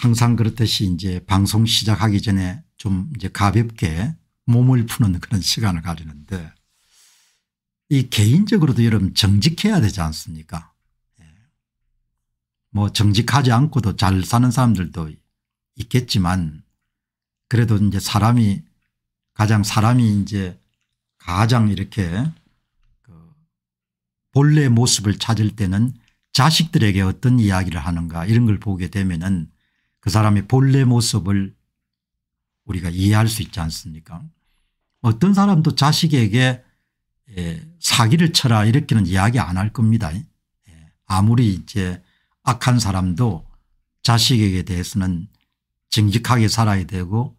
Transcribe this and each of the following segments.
항상 그렇듯이 이제 방송 시작하기 전에 좀 이제 가볍게 몸을 푸는 그런 시간을 가지는데 이 개인적으로도 여러분 정직해야 되지 않습니까 예. 뭐 정직하지 않고도 잘 사는 사람들도 있겠지만 그래도 이제 사람이 가장 사람이 이제 가장 이렇게 그 본래 모습을 찾을 때는 자식들에게 어떤 이야기를 하는가 이런 걸 보게 되면은 그 사람의 본래 모습을 우리가 이해할 수 있지 않습니까 어떤 사람도 자식에게 예, 사기를 쳐라 이렇게는 이야기 안 할 겁니다. 예, 아무리 이제 악한 사람도 자식에게 대해서는 정직하게 살아야 되고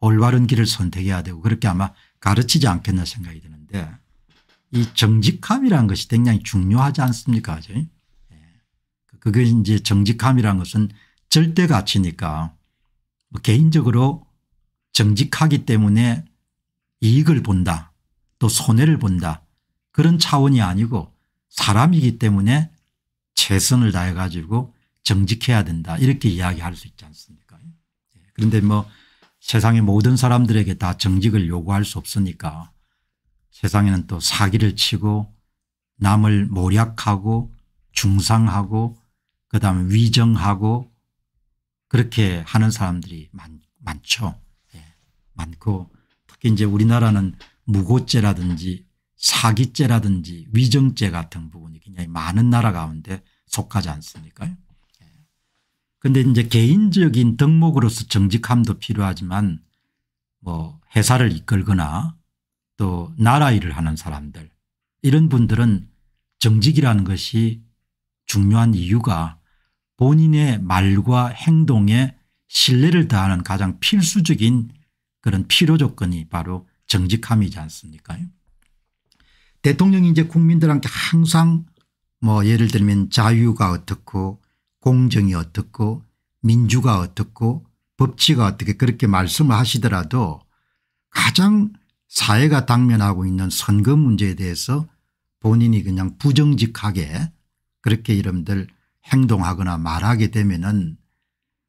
올바른 길을 선택해야 되고 그렇게 아마 가르치지 않겠나 생각이 드는데 이 정직함이라는 것이 굉장히 중요하지 않습니까? 예. 그게 이제 정직함이라는 것은 절대 가치니까 개인적으로 정직하기 때문에 이익을 본다 또 손해를 본다 그런 차원이 아니고 사람이기 때문에 최선을 다해 가지고 정직해야 된다 이렇게 이야기할 수 있지 않습니까 예, 그런데 뭐 세상의 모든 사람들에게 다 정직을 요구할 수 없으니까 세상에는 또 사기를 치고 남을 모략하고 중상하고 그다음에 위정하고 그렇게 하는 사람들이 많, 많죠. 예. 많고 특히 이제 우리나라는 무고죄라든지 사기죄라든지 위정죄 같은 부분이 굉장히 많은 나라 가운데 속하지 않습니까? 그런데 예. 이제 개인적인 덕목으로서 정직함도 필요하지만 뭐 회사를 이끌거나 또 나라 일을 하는 사람들 이런 분들은 정직이라는 것이 중요한 이유가 본인의 말과 행동에 신뢰를 다하는 가장 필수적인 그런 필요 조건이 바로 정직함이지 않습니까 대통령이 이제 국민들한테 항상 뭐 예를 들면 자유가 어떻고 공정이 어떻고 민주가 어떻고 법치가 어떻게 그렇게 말씀을 하시더라도 가장 사회가 당면하고 있는 선거 문제에 대해서 본인이 그냥 부정직하게 그렇게 이름들 행동하거나 말하게 되면은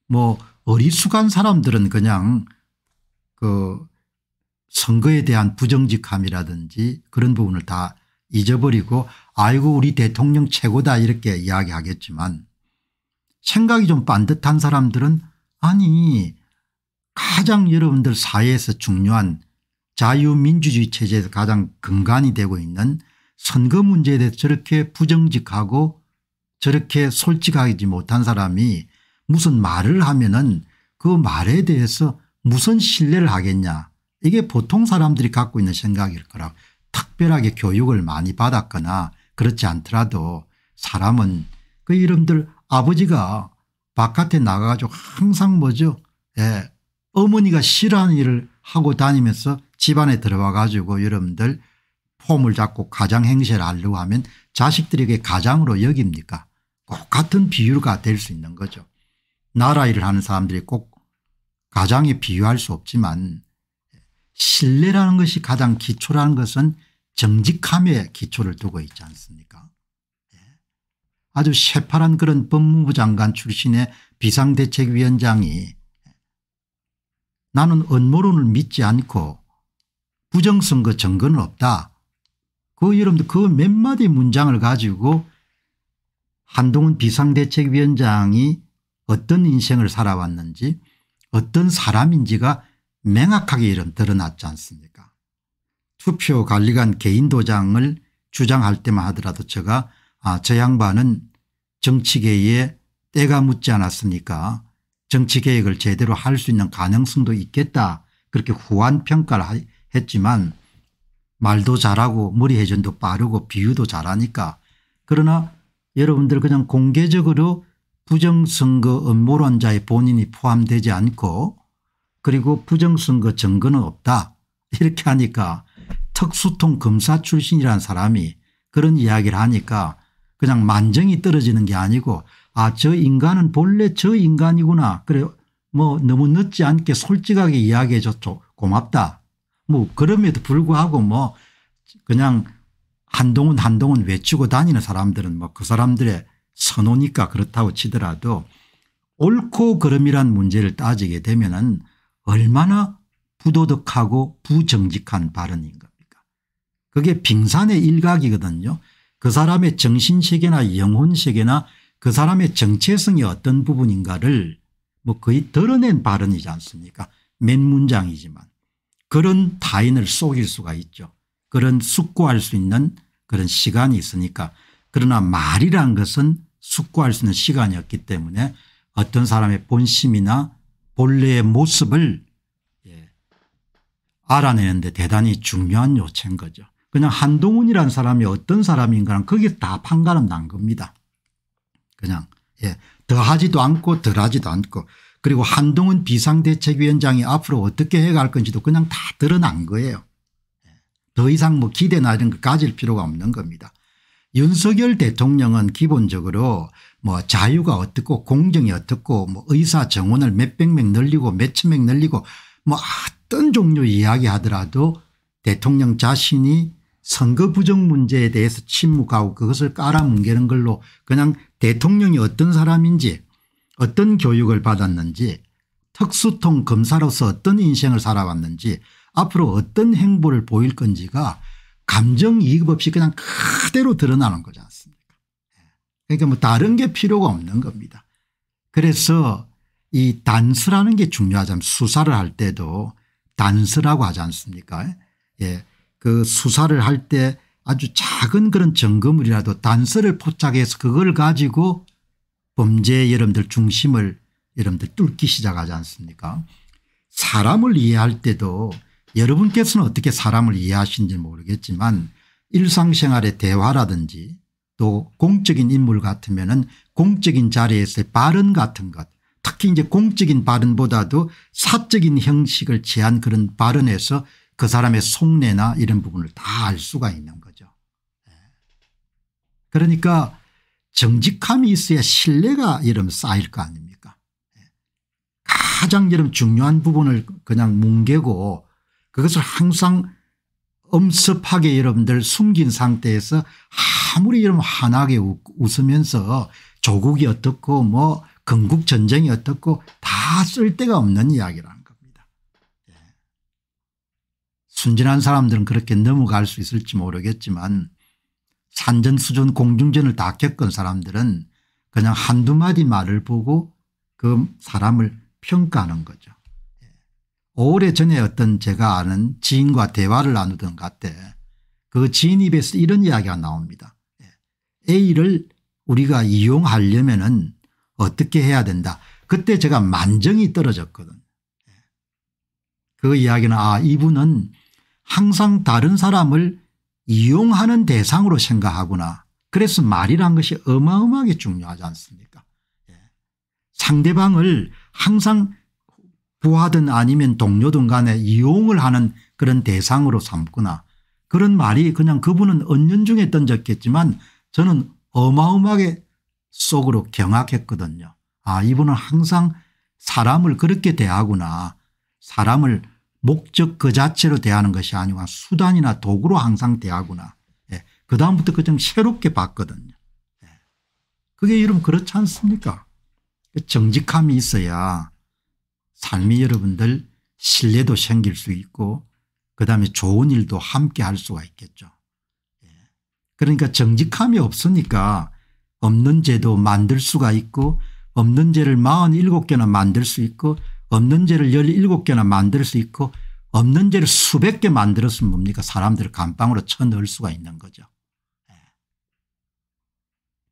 뭐 어리숙한 사람들은 그냥 그 선거에 대한 부정직함이라든지 그런 부분을 다 잊어버리고 아이고 우리 대통령 최고다 이렇게 이야기하겠지만 생각이 좀 반듯한 사람들은 아니 가장 여러분들 사회에서 중요한 자유민주주의 체제에서 가장 근간이 되고 있는 선거 문제에 대해서 저렇게 부정직하고 저렇게 솔직하지 못한 사람이 무슨 말을 하면은 그 말에 대해서 무슨 신뢰를 하겠냐 이게 보통 사람들이 갖고 있는 생각일 거라고 특별하게 교육을 많이 받았거나 그렇지 않더라도 사람은 그 이름들 아버지가 바깥에 나가가지고 항상 뭐죠 예, 어머니가 싫어하는 일을 하고 다니면서 집안에 들어와 가지고 여러분들 폼을 잡고 가장 행세를 하려고 하면 자식들에게 가장으로 여깁니까 똑같은 비유가 될 수 있는 거죠. 나라 일을 하는 사람들이 꼭 가장에 비유할 수 없지만 신뢰라는 것이 가장 기초라는 것은 정직함에 기초를 두고 있지 않습니까 예. 아주 새파란 그런 법무부 장관 출신의 비상대책위원장이 나는 언모론을 믿지 않고 부정선거 증거는 없다. 그 여러분들 그 몇 마디 문장을 가지고 한동훈 비상대책위원장이 어떤 인생을 살아왔는지 어떤 사람인지가 명확하게 이름 드러났지 않습니까 투표관리관 개인도장을 주장할 때만 하더라도 제가 아, 저 양반은 정치계에 때가 묻지 않았습니까 정치개혁을 제대로 할 수 있는 가능성도 있겠다 그렇게 후한 평가를 했지만 말도 잘하고 머리 회전도 빠르고 비유도 잘하니까 그러나 여러분들 그냥 공개적으로 부정선거 음모론자의 본인이 포함되지 않고 그리고 부정선거 증거는 없다 이렇게 하니까 특수통 검사 출신이라는 사람이 그런 이야기를 하니까 그냥 만정이 떨어지는 게 아니고 아 저 인간은 본래 저 인간이구나 그래 뭐 너무 늦지 않게 솔직하게 이야기해 줘죠 고맙다 뭐 그럼에도 불구하고 뭐 그냥 한동훈 한동훈 외치고 다니는 사람들은 뭐 그 사람들의 선호니까 그렇다고 치더라도 옳고 그름이란 문제를 따지게 되면 은 얼마나 부도덕하고 부정직한 발언인 겁니까 그게 빙산의 일각이거든요. 그 사람의 정신세계나 영혼세계나 그 사람의 정체성이 어떤 부분인가를 뭐 거의 드러낸 발언이지 않습니까 맨 문장이지만 그런 타인을 속일 수가 있죠. 그런 숙고할 수 있는 그런 시간이 있으니까 그러나 말이란 것은 숙고할 수 있는 시간이 었기 때문에 어떤 사람의 본심이나 본래의 모습을 예, 알아내는 데 대단히 중요한 요체인 거죠. 그냥 한동훈이라는 사람이 어떤 사람인가는 거기서 다 판가름 난 겁니다. 그냥 예, 더하지도 않고 덜하지도 않고 그리고 한동훈 비상대책위원장이 앞으로 어떻게 해갈 건지도 그냥 다 드러난 거예요. 더 이상 뭐 기대나 이런 거 가질 필요가 없는 겁니다. 윤석열 대통령은 기본적으로 뭐 자유가 어떻고 공정이 어떻고 뭐 의사 정원을 몇 백 명 늘리고 몇 천 명 늘리고 뭐 어떤 종류 이야기 하더라도 대통령 자신이 선거 부정 문제에 대해서 침묵하고 그것을 깔아뭉개는 걸로 그냥 대통령이 어떤 사람인지 어떤 교육을 받았는지 특수통 검사로서 어떤 인생을 살아왔는지 앞으로 어떤 행보를 보일 건지가 감정이익 없이 그냥 그대로 드러나는 거지 않습니까 예. 그러니까 뭐 다른 게 필요가 없는 겁니다. 그래서 이 단서라는 게중요하잖아 수사를 할 때도 단서라고 하지 않습니까 예. 예. 그 수사를 할 때 아주 작은 그런 점검물이라도 단서를 포착해서 그걸 가지고 범죄 여러분들 중심을 여러분들 뚫기 시작하지 않습니까 사람을 이해할 때도 여러분께서는 어떻게 사람을 이해하시는지 모르겠지만 일상생활의 대화라든지 또 공적인 인물 같으면 은 공적인 자리에서의 발언 같은 것 특히 이제 공적인 발언보다도 사적인 형식을 취한 그런 발언에서 그 사람의 속내나 이런 부분을 다 알 수가 있는 거죠. 예. 그러니까 정직함이 있어야 신뢰가 이름 쌓일 거 아닙니까 예. 가장 여러분 중요한 부분을 그냥 뭉개고 그것을 항상 엄습하게 여러분들 숨긴 상태에서 아무리 여러분 환하게 웃으면서 조국이 어떻고 뭐 건국 전쟁이 어떻고 다 쓸데가 없는 이야기라는 겁니다. 예. 순진한 사람들은 그렇게 넘어갈 수 있을지 모르겠지만 산전 수전 공중전을 다 겪은 사람들은 그냥 한두 마디 말을 보고 그 사람을 평가하는 거죠. 오래전에 어떤 제가 아는 지인과 대화를 나누던 같때그 지인 입에서 이런 이야기가 나옵니다. 예. A를 우리가 이용하려면 은 어떻게 해야 된다. 그때 제가 만정이 떨어졌거든. 예. 그 이야기는 아 이분은 항상 다른 사람을 이용하는 대상으로 생각하구나. 그래서 말이란 것이 어마어마하게 중요하지 않습니까 예. 상대방을 항상 부하든 그 아니면 동료든 간에 이용을 하는 그런 대상으로 삼거나 그런 말이 그냥 그분은 언연중에 던졌겠지만 저는 어마어마하게 속으로 경악했거든요. 아 이분은 항상 사람을 그렇게 대하구나. 사람을 목적 그 자체로 대하는 것이 아니고 수단이나 도구로 항상 대하구나. 예. 그 다음부터 그냥 새롭게 봤거든요. 예. 그게 이름 그렇지 않습니까? 정직함이 있어야 삶이 여러분들 신뢰도 생길 수 있고 그다음에 좋은 일도 함께 할 수가 있겠죠. 예. 그러니까 정직함이 없으니까 없는 죄도 만들 수가 있고 없는 죄를 47개나 만들 수 있고 없는 죄를 17개나 만들 수 있고 없는 죄를 수백 개 만들었으면 뭡니까 사람들을 감방으로 쳐넣을 수가 있는 거죠. 예.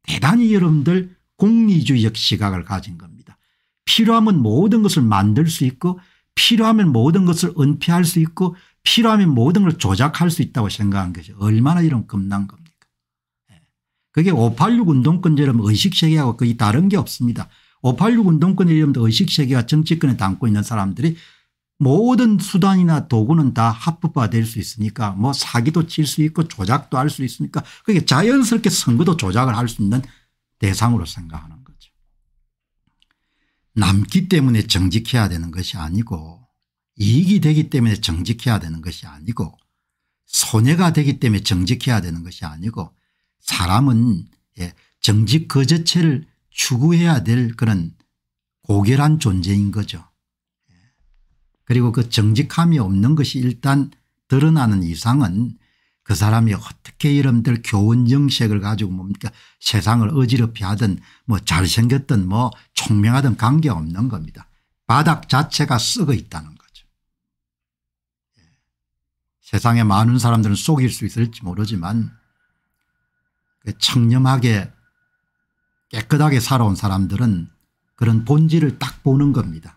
대단히 여러분들 공리주의 시각을 가진 겁니다. 필요하면 모든 것을 만들 수 있고 필요하면 모든 것을 은폐할 수 있고 필요하면 모든 걸 조작할 수 있다고 생각한 거죠. 얼마나 이런 겁난 겁니까. 예. 그게 586 운동권처럼 의식세계하고 거의 다른 게 없습니다. 586 운동권처럼 의식세계와 정치권에 담고 있는 사람들이 모든 수단이나 도구는 다 합법화될 수 있으니까 뭐 사기도 칠 수 있고 조작도 할 수 있으니까 그게 자연스럽게 선거도 조작을 할 수 있는 대상으로 생각하는 남기 때문에 정직해야 되는 것이 아니고 이익이 되기 때문에 정직해야 되는 것이 아니고 손해가 되기 때문에 정직해야 되는 것이 아니고 사람은 예, 정직 그 자체를 추구해야 될 그런 고결한 존재인 거죠. 예. 그리고 그 정직함이 없는 것이 일단 드러나는 이상은 그 사람이 어떻게 이름들 교훈 정책을 가지고 뭡니까 세상을 어지럽히 하든 뭐 잘생겼든 뭐 총명하든 관계없는 겁니다. 바닥 자체가 썩어 있다는 거죠. 예. 세상에 많은 사람들은 속일 수 있을지 모르지만 그 청렴하게 깨끗하게 살아온 사람들은 그런 본질을 딱 보는 겁니다.